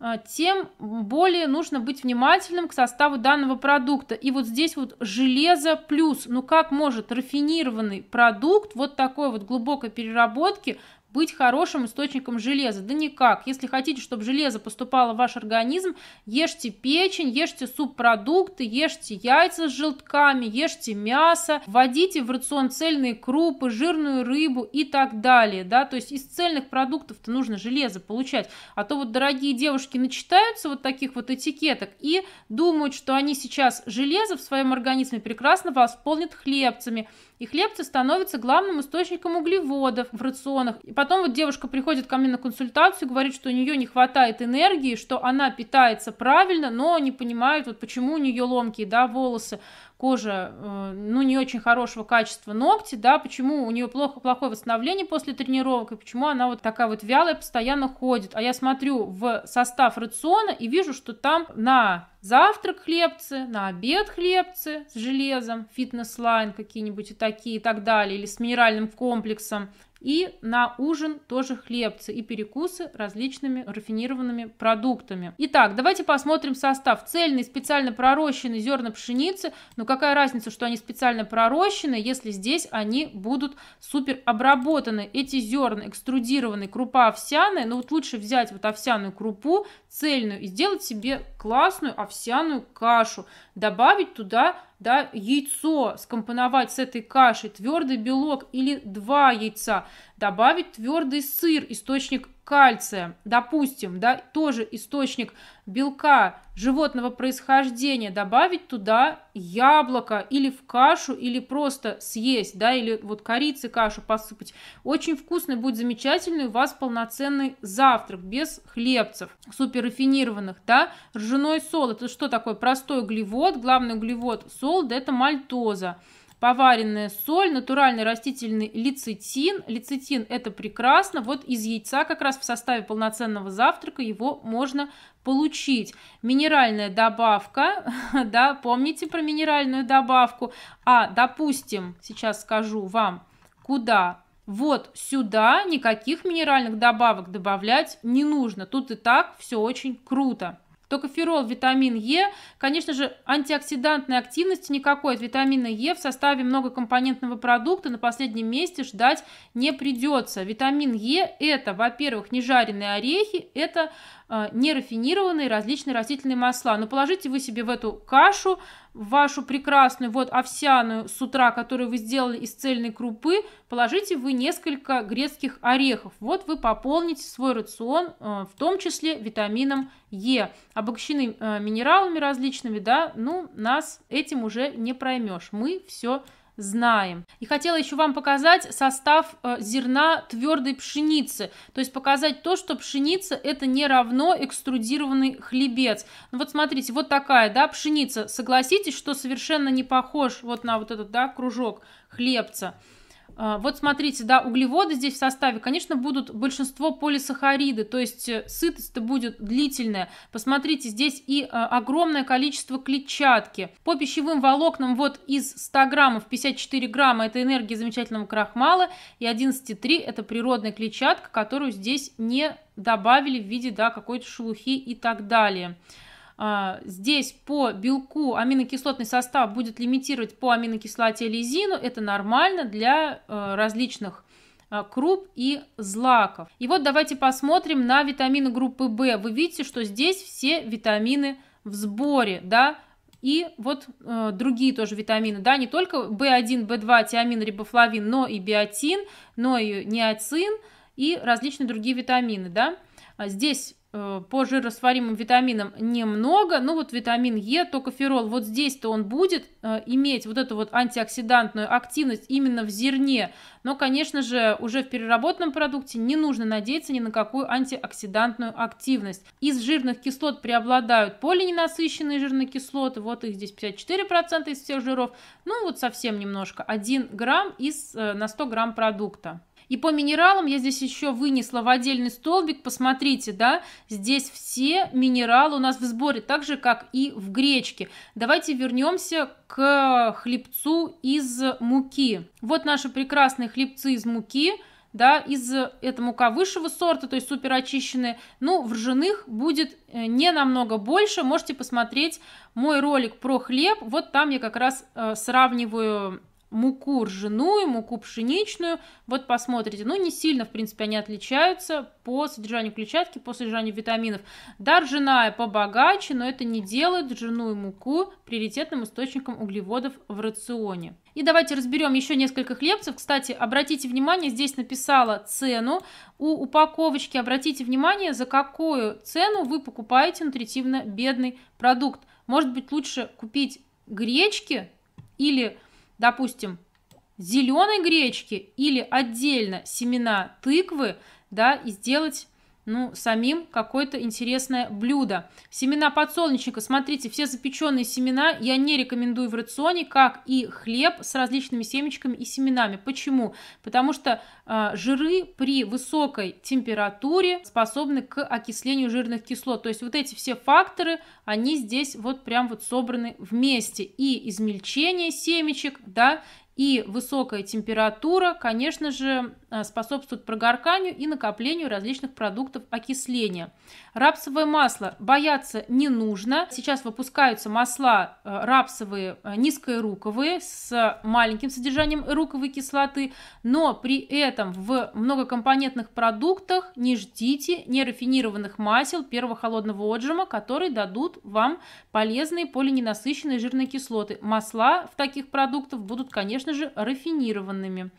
э, тем более нужно быть внимательным к составу данного продукта. И вот здесь вот железо плюс. Ну как может рафинированный продукт вот такой вот глубокой переработки быть хорошим источником железа. Да никак. Если хотите, чтобы железо поступало в ваш организм, ешьте печень, ешьте субпродукты, ешьте яйца с желтками, ешьте мясо, вводите в рацион цельные крупы, жирную рыбу и так далее. Да? То есть из цельных продуктов-то нужно железо получать. А то вот дорогие девушки начитаются вот таких вот этикеток и думают, что они сейчас железо в своем организме прекрасно восполнят хлебцами, и хлебцы становятся главным источником углеводов в рационах. И потом вот девушка приходит ко мне на консультацию, говорит, что у нее не хватает энергии, что она питается правильно, но не понимает, вот почему у нее ломкие, да, волосы кожа, э, ну, не очень хорошего качества ногти, да, почему у нее плохо, плохое восстановление после тренировок, и почему она вот такая вот вялая постоянно ходит. А я смотрю в состав рациона и вижу, что там на завтрак хлебцы, на обед хлебцы с железом, фитнес-лайн какие-нибудь и такие и так далее, или с минеральным комплексом, и на ужин тоже хлебцы и перекусы различными рафинированными продуктами. Итак, давайте посмотрим состав. Цельные специально пророщенные зерна пшеницы. Но какая разница, что они специально пророщены, если здесь они будут супер обработаны. Эти зерна экструдированы, крупа овсяная. Но ну вот лучше взять вот овсяную крупу цельную и сделать себе классную овсяную кашу, добавить туда да, яйцо, скомпоновать с этой кашей, твердый белок или два яйца, добавить твердый сыр, источник кальция, допустим, да, тоже источник белка животного происхождения, добавить туда яблоко или в кашу, или просто съесть, да, или вот корицы кашу посыпать. Очень вкусный будет замечательный у вас полноценный завтрак без хлебцев супер рафинированных, да. Ржаной сол, это что такое? Простой углевод, главный углевод сол, да, это мальтоза поваренная соль, натуральный растительный лецитин. Лецитин – это прекрасно. Вот из яйца как раз в составе полноценного завтрака его можно получить. Минеральная добавка, да, помните про минеральную добавку? А, допустим, сейчас скажу вам, куда вот сюда никаких минеральных добавок добавлять не нужно. Тут и так все очень круто то коферол, витамин Е, конечно же, антиоксидантной активности никакой от витамина Е в составе многокомпонентного продукта на последнем месте ждать не придется. Витамин Е это, во-первых, нежаренные орехи, это Э, нерафинированные различные растительные масла. Но ну, положите вы себе в эту кашу, в вашу прекрасную вот овсяную с утра, которую вы сделали из цельной крупы, положите вы несколько грецких орехов. Вот вы пополните свой рацион, э, в том числе витамином Е. Обогащены э, минералами различными, да, ну, нас этим уже не проймешь. Мы все знаем. И хотела еще вам показать состав э, зерна твердой пшеницы, то есть показать то, что пшеница это не равно экструдированный хлебец. Ну вот смотрите, вот такая, да, пшеница. Согласитесь, что совершенно не похож вот на вот этот, да, кружок хлебца. А, вот смотрите, да, углеводы здесь в составе, конечно, будут большинство полисахариды, то есть э, сытость то будет длительная. Посмотрите, здесь и э, огромное количество клетчатки. По пищевым волокнам вот из 100 граммов 54 грамма это энергия замечательного крахмала и 11,3 это природная клетчатка, которую здесь не добавили в виде да, какой-то шелухи и так далее. А, здесь по белку аминокислотный состав будет лимитировать по аминокислоте лизину. Это нормально для э, различных э, круп и злаков. И вот давайте посмотрим на витамины группы В. Вы видите, что здесь все витамины в сборе, да, и вот э, другие тоже витамины, да, не только в 1 в 2 тиамин, рибофлавин, но и биотин, но и неоцин и различные другие витамины, да. А здесь Э, по жирорастворимым витаминам немного, но вот витамин Е, токоферол, вот здесь-то он будет э, иметь вот эту вот антиоксидантную активность именно в зерне, но, конечно же, уже в переработанном продукте не нужно надеяться ни на какую антиоксидантную активность. Из жирных кислот преобладают полиненасыщенные жирные кислоты, вот их здесь 54% из всех жиров, ну вот совсем немножко, 1 грамм из, э, на 100 грамм продукта. И по минералам я здесь еще вынесла в отдельный столбик. Посмотрите, да, здесь все минералы у нас в сборе, так же, как и в гречке. Давайте вернемся к хлебцу из муки. Вот наши прекрасные хлебцы из муки да, из это мука высшего сорта, то есть супер очищенная. Ну, в ржаных будет э, не намного больше. Можете посмотреть мой ролик про хлеб. Вот там я как раз э, сравниваю муку ржаную, муку пшеничную. Вот посмотрите, ну не сильно, в принципе, они отличаются по содержанию клетчатки, по содержанию витаминов. Да, ржаная побогаче, но это не делает ржаную муку приоритетным источником углеводов в рационе. И давайте разберем еще несколько хлебцев. Кстати, обратите внимание, здесь написала цену у упаковочки. Обратите внимание, за какую цену вы покупаете нутритивно бедный продукт. Может быть, лучше купить гречки или допустим, зеленой гречки или отдельно семена тыквы, да, и сделать ну, самим какое-то интересное блюдо. Семена подсолнечника, смотрите, все запеченные семена я не рекомендую в рационе, как и хлеб с различными семечками и семенами. Почему? Потому что э, жиры при высокой температуре способны к окислению жирных кислот. То есть вот эти все факторы, они здесь вот прям вот собраны вместе. И измельчение семечек, да, и высокая температура, конечно же, э, способствует прогорканию и накоплению различных продуктов окисления. Рапсовое масло бояться не нужно. Сейчас выпускаются масла э, рапсовые э, низкоируковые с маленьким содержанием ируковой кислоты, но при этом в многокомпонентных продуктах не ждите нерафинированных масел первого холодного отжима, которые дадут вам полезные полиненасыщенные жирные кислоты. Масла в таких продуктах будут, конечно конечно же, рафинированными.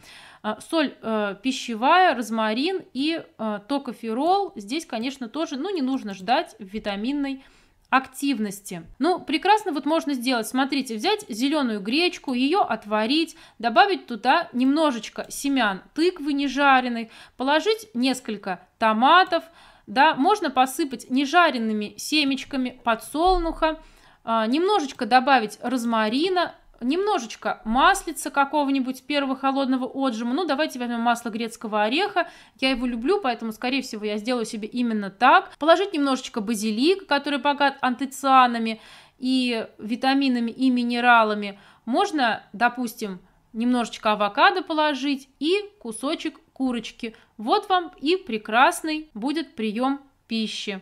А, соль э, пищевая, розмарин и э, токоферол. Здесь, конечно, тоже ну, не нужно ждать витаминной активности. Ну, прекрасно вот можно сделать. Смотрите, взять зеленую гречку, ее отварить, добавить туда немножечко семян тыквы нежареной, положить несколько томатов, да, можно посыпать нежаренными семечками подсолнуха, а, немножечко добавить розмарина, немножечко маслица какого-нибудь первого холодного отжима. Ну, давайте возьмем масло грецкого ореха. Я его люблю, поэтому, скорее всего, я сделаю себе именно так. Положить немножечко базилика, который богат антоцианами и витаминами и минералами. Можно, допустим, немножечко авокадо положить и кусочек курочки. Вот вам и прекрасный будет прием пищи,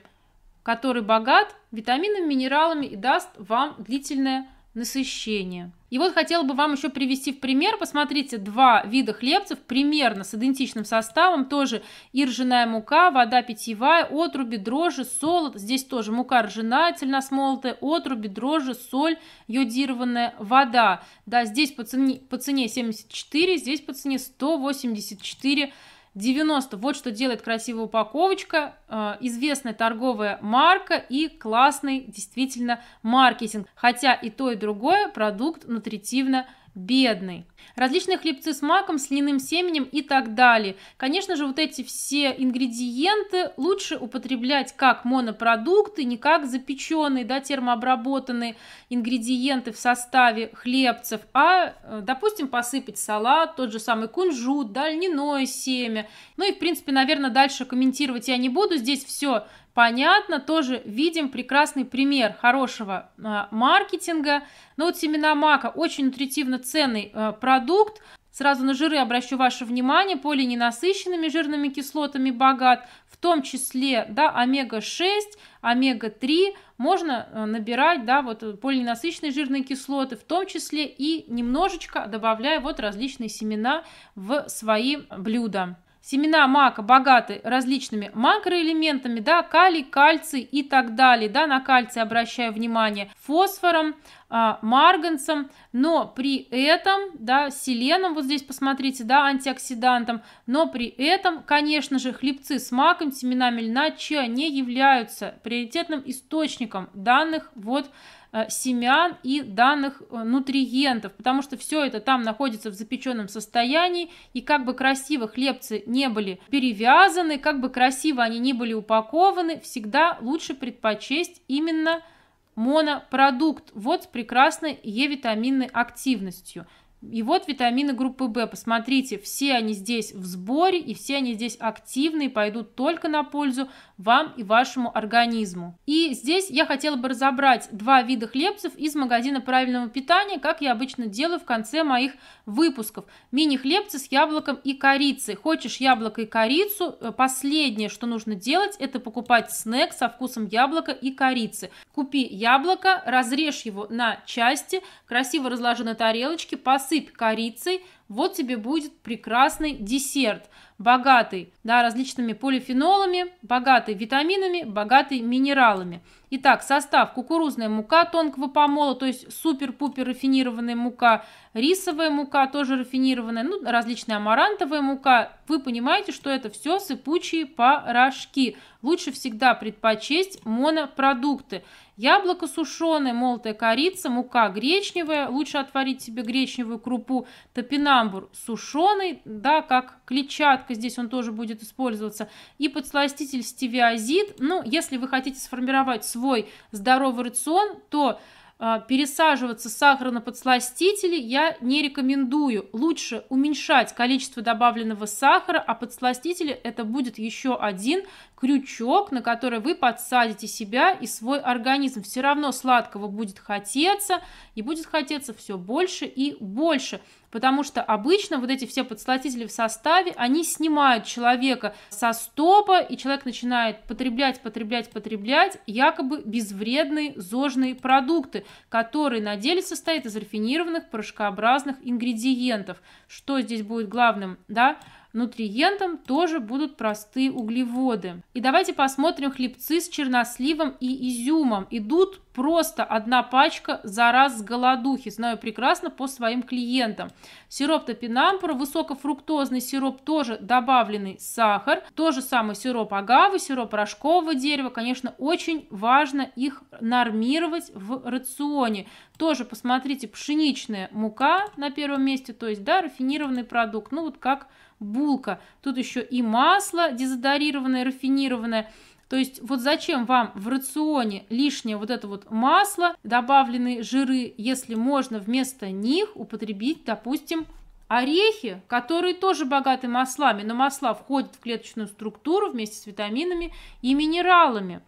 который богат витаминами, минералами и даст вам длительное насыщение. И вот хотела бы вам еще привести в пример, посмотрите, два вида хлебцев примерно с идентичным составом, тоже и ржаная мука, вода питьевая, отруби, дрожжи, солод, здесь тоже мука ржаная, цельносмолотая, отруби, дрожжи, соль, йодированная, вода. Да, здесь по цене, по цене 74, здесь по цене 184 90. Вот что делает красивая упаковочка, э, известная торговая марка и классный действительно маркетинг. Хотя и то, и другое продукт нутритивно бедный. Различные хлебцы с маком, с льняным семенем и так далее. Конечно же, вот эти все ингредиенты лучше употреблять как монопродукты, не как запеченные, да, термообработанные ингредиенты в составе хлебцев, а, э, допустим, посыпать салат, тот же самый кунжут, да, льняное семя. Ну и, в принципе, наверное, дальше комментировать я не буду. Здесь все понятно, тоже видим прекрасный пример хорошего э, маркетинга. Но ну вот семена мака очень нутритивно ценный э, продукт, продукт. Сразу на жиры обращу ваше внимание. Полиненасыщенными жирными кислотами богат, в том числе да, омега-6, омега-3. Можно э, набирать да, вот э, полиненасыщенные жирные кислоты, в том числе и немножечко добавляя вот различные семена в свои блюда семена мака богаты различными макроэлементами, да, калий, кальций и так далее, да, на кальций обращаю внимание, фосфором, а, марганцем, но при этом, да, селеном, вот здесь посмотрите, да, антиоксидантом, но при этом, конечно же, хлебцы с маком, семенами льна, чиа не являются приоритетным источником данных вот Э, семян и данных э, нутриентов, потому что все это там находится в запеченном состоянии, и как бы красиво хлебцы не были перевязаны, как бы красиво они не были упакованы, всегда лучше предпочесть именно монопродукт вот с прекрасной Е-витаминной активностью – и вот витамины группы В. Посмотрите, все они здесь в сборе, и все они здесь активны и пойдут только на пользу вам и вашему организму. И здесь я хотела бы разобрать два вида хлебцев из магазина правильного питания, как я обычно делаю в конце моих выпусков. Мини-хлебцы с яблоком и корицей. Хочешь яблоко и корицу, э, последнее, что нужно делать, это покупать снэк со вкусом яблока и корицы. Купи яблоко, разрежь его на части, красиво разложи на тарелочке, посыпь посыпь корицей, вот тебе будет прекрасный десерт, богатый да, различными полифенолами, богатый витаминами, богатый минералами. Итак, состав кукурузная мука тонкого помола, то есть супер-пупер рафинированная мука, рисовая мука тоже рафинированная, ну, различная амарантовая мука. Вы понимаете, что это все сыпучие порошки. Лучше всегда предпочесть монопродукты. Яблоко сушеное, молотая корица, мука гречневая, лучше отварить себе гречневую крупу, топинамбур сушеный, да, как клетчатка, здесь он тоже будет использоваться, и подсластитель стевиазид. Ну, если вы хотите сформировать свой здоровый рацион, то а, пересаживаться с сахара на подсластители я не рекомендую. Лучше уменьшать количество добавленного сахара, а подсластители это будет еще один крючок, на который вы подсадите себя и свой организм. Все равно сладкого будет хотеться, и будет хотеться все больше и больше. Потому что обычно вот эти все подсластители в составе, они снимают человека со стопа, и человек начинает потреблять, потреблять, потреблять якобы безвредные зожные продукты, которые на деле состоят из рафинированных порошкообразных ингредиентов. Что здесь будет главным, да? Нутриентом тоже будут простые углеводы. И давайте посмотрим хлебцы с черносливом и изюмом. Идут просто одна пачка за раз с голодухи. Знаю прекрасно по своим клиентам. Сироп топинамбура, высокофруктозный сироп, тоже добавленный сахар. То же самое сироп агавы, сироп рожкового дерева. Конечно, очень важно их нормировать в рационе. Тоже посмотрите, пшеничная мука на первом месте, то есть, да, рафинированный продукт. Ну, вот как булка. Тут еще и масло дезодорированное, рафинированное. То есть вот зачем вам в рационе лишнее вот это вот масло, добавленные жиры, если можно вместо них употребить, допустим, орехи, которые тоже богаты маслами, но масла входят в клеточную структуру вместе с витаминами и минералами.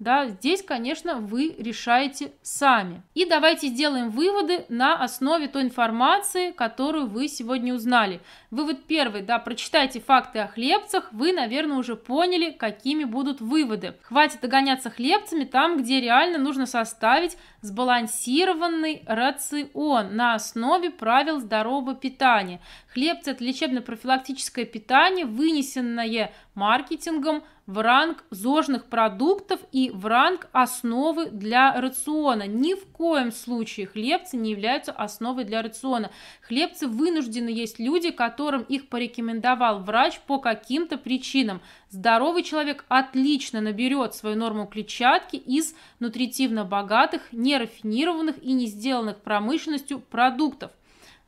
Да, здесь, конечно, вы решаете сами. И давайте сделаем выводы на основе той информации, которую вы сегодня узнали. Вывод первый, да, прочитайте факты о хлебцах, вы, наверное, уже поняли, какими будут выводы. Хватит догоняться хлебцами там, где реально нужно составить сбалансированный рацион на основе правил здорового питания. Хлебцы – это лечебно-профилактическое питание, вынесенное маркетингом в ранг зожных продуктов и в ранг основы для рациона. Ни в коем случае хлебцы не являются основой для рациона. Хлебцы вынуждены есть люди, которые которым их порекомендовал врач по каким-то причинам. Здоровый человек отлично наберет свою норму клетчатки из нутритивно богатых, нерафинированных и не сделанных промышленностью продуктов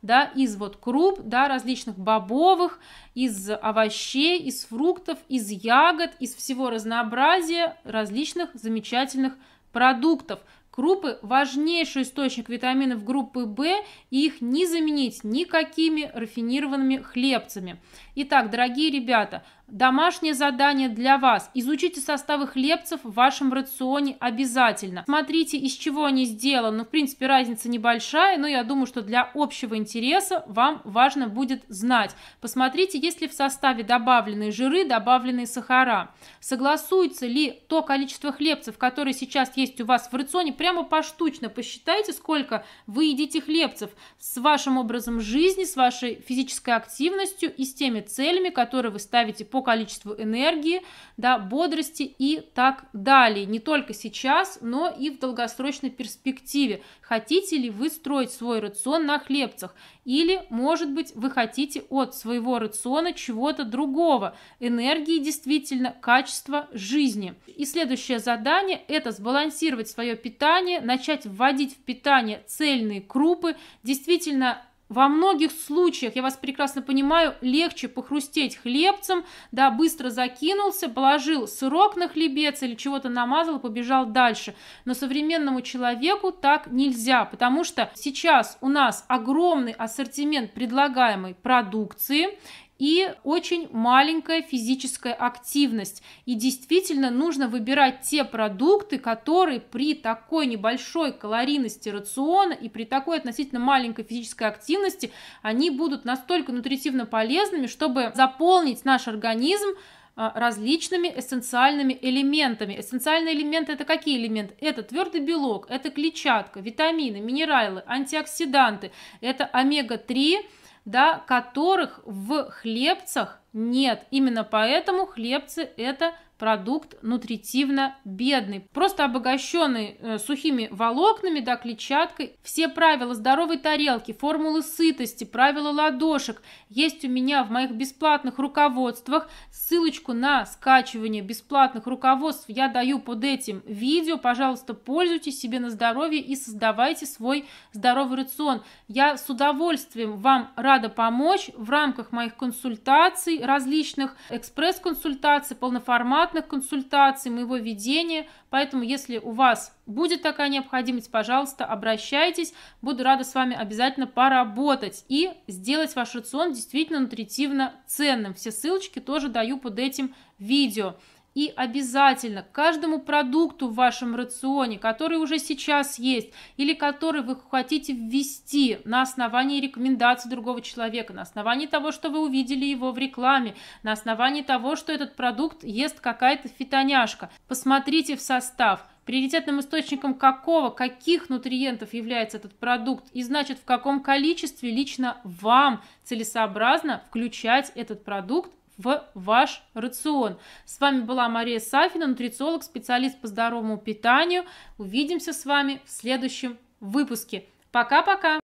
да, из вот круп, да, различных бобовых, из овощей, из фруктов, из ягод, из всего разнообразия различных замечательных продуктов, Крупы – важнейший источник витаминов группы В, и их не заменить никакими рафинированными хлебцами. Итак, дорогие ребята, домашнее задание для вас. Изучите составы хлебцев в вашем рационе обязательно. Смотрите, из чего они сделаны. Ну, в принципе, разница небольшая, но я думаю, что для общего интереса вам важно будет знать. Посмотрите, есть ли в составе добавленные жиры, добавленные сахара. Согласуется ли то количество хлебцев, которые сейчас есть у вас в рационе, прямо поштучно посчитайте, сколько вы едите хлебцев с вашим образом жизни, с вашей физической активностью и с теми целями, которые вы ставите по количеству энергии, да, бодрости и так далее. Не только сейчас, но и в долгосрочной перспективе. Хотите ли вы строить свой рацион на хлебцах? Или, может быть, вы хотите от своего рациона чего-то другого, энергии действительно, качество жизни. И следующее задание – это сбалансировать свое питание питание, начать вводить в питание цельные крупы. Действительно, во многих случаях, я вас прекрасно понимаю, легче похрустеть хлебцем, да, быстро закинулся, положил сырок на хлебец или чего-то намазал и побежал дальше. Но современному человеку так нельзя, потому что сейчас у нас огромный ассортимент предлагаемой продукции, и очень маленькая физическая активность. И действительно нужно выбирать те продукты, которые при такой небольшой калорийности рациона и при такой относительно маленькой физической активности, они будут настолько нутритивно полезными, чтобы заполнить наш организм а, различными эссенциальными элементами. Эссенциальные элементы это какие элементы? Это твердый белок, это клетчатка, витамины, минералы, антиоксиданты, это омега-3, да, которых в хлебцах нет. Именно поэтому хлебцы это продукт нутритивно бедный, просто обогащенный э, сухими волокнами, да, клетчаткой. Все правила здоровой тарелки, формулы сытости, правила ладошек есть у меня в моих бесплатных руководствах. Ссылочку на скачивание бесплатных руководств я даю под этим видео. Пожалуйста, пользуйтесь себе на здоровье и создавайте свой здоровый рацион. Я с удовольствием вам рада помочь в рамках моих консультаций, различных экспресс-консультаций, полноформат бесплатных консультаций, моего ведения. Поэтому, если у вас будет такая необходимость, пожалуйста, обращайтесь. Буду рада с вами обязательно поработать и сделать ваш рацион действительно нутритивно ценным. Все ссылочки тоже даю под этим видео. И обязательно каждому продукту в вашем рационе, который уже сейчас есть или который вы хотите ввести на основании рекомендаций другого человека, на основании того, что вы увидели его в рекламе, на основании того, что этот продукт ест какая-то фитоняшка, посмотрите в состав – приоритетным источником какого, каких нутриентов является этот продукт и значит в каком количестве лично вам целесообразно включать этот продукт в ваш рацион. С вами была Мария Сафина, нутрициолог, специалист по здоровому питанию. Увидимся с вами в следующем выпуске. Пока-пока!